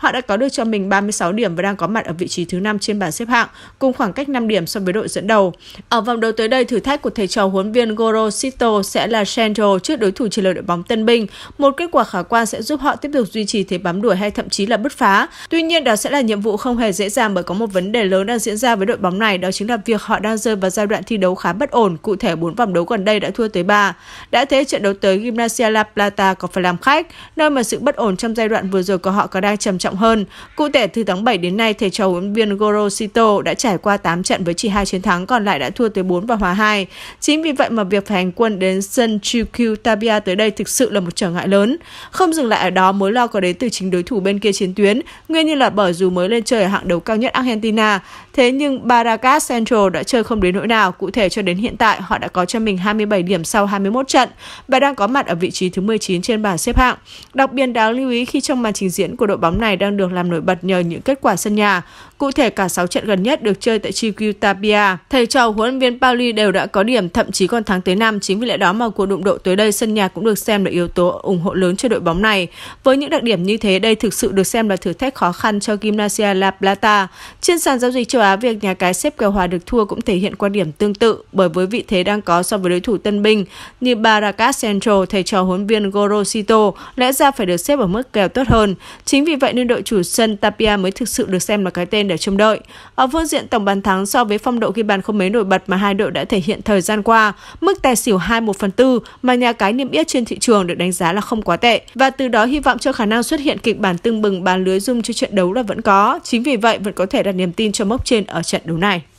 Họ đã có được cho mình 36 điểm và đang có mặt ở vị trí thứ 5 trên bảng xếp hạng, cùng khoảng cách 5 điểm so với đội dẫn đầu. Ở vòng đấu tới đây, thử thách của thầy trò huấn viên Goro Sito sẽ là Shandro trước đối thủ trả lời đội bóng Tân Bình. Một kết quả khả quan sẽ giúp họ tiếp tục duy trì thế bám đuổi hay thậm chí là bứt phá. Tuy nhiên, đó sẽ là nhiệm vụ không hề dễ dàng bởi có một vấn đề lớn đang diễn ra với đội bóng này, đó chính là việc họ đang rơi vào giai đoạn thi đấu khá bất ổn, cụ thể 4 vòng đấu gần đây đã thua tới 3. Đã thế, trận đấu tới Gimnasia La Plata có phải làm khách, nơi mà sự bất ổn trong giai đoạn vừa rồi của họ có đang trầm trọng trọng hơn. Cụ thể, từ tháng 7 đến nay, thầy trò huấn luyện viên Goro đã trải qua 8 trận với chỉ 2 chiến thắng, còn lại đã thua tới 4 và hòa 2. Chính vì vậy mà việc phải hành quân đến sân Chukwu Tabia tới đây thực sự là một trở ngại lớn. Không dừng lại ở đó, mối lo có đến từ chính đối thủ bên kia chiến tuyến. Nguyên nhân là bởi dù mới lên chơi ở hạng đấu cao nhất Argentina, thế nhưng Barracas Central đã chơi không đến nỗi nào. Cụ thể cho đến hiện tại, họ đã có cho mình 27 điểm sau 21 trận và đang có mặt ở vị trí thứ 19 trên bảng xếp hạng. Đặc biệt đáng lưu ý khi trong màn trình diễn của đội bóng này đang được làm nổi bật nhờ những kết quả sân nhà. Cụ thể cả 6 trận gần nhất được chơi tại Chiquitapia, thầy trò huấn viên Pauli đều đã có điểm, thậm chí còn thắng tới năm. Chính vì lẽ đó mà cuộc đụng độ tới đây sân nhà cũng được xem là yếu tố ủng hộ lớn cho đội bóng này. Với những đặc điểm như thế, đây thực sự được xem là thử thách khó khăn cho Gimnasia La Plata. Trên sàn giao dịch châu Á, việc nhà cái xếp kèo hòa được thua cũng thể hiện quan điểm tương tự bởi với vị thế đang có so với đối thủ tân binh như Baracas Central, thầy trò huấn viên Gorosito lẽ ra phải được xếp ở mức kèo tốt hơn. Chính vì vậy nên đội chủ sân Tapia mới thực sự được xem là cái tên để trông đợi. Ở phương diện tổng bàn thắng so với phong độ ghi bàn không mấy nổi bật mà hai đội đã thể hiện thời gian qua, mức tài xỉu 2 1 phần 4 mà nhà cái niêm yết trên thị trường được đánh giá là không quá tệ và từ đó hy vọng cho khả năng xuất hiện kịch bản tương bừng bàn lưới dung cho trận đấu là vẫn có. Chính vì vậy vẫn có thể đặt niềm tin cho mốc trên ở trận đấu này.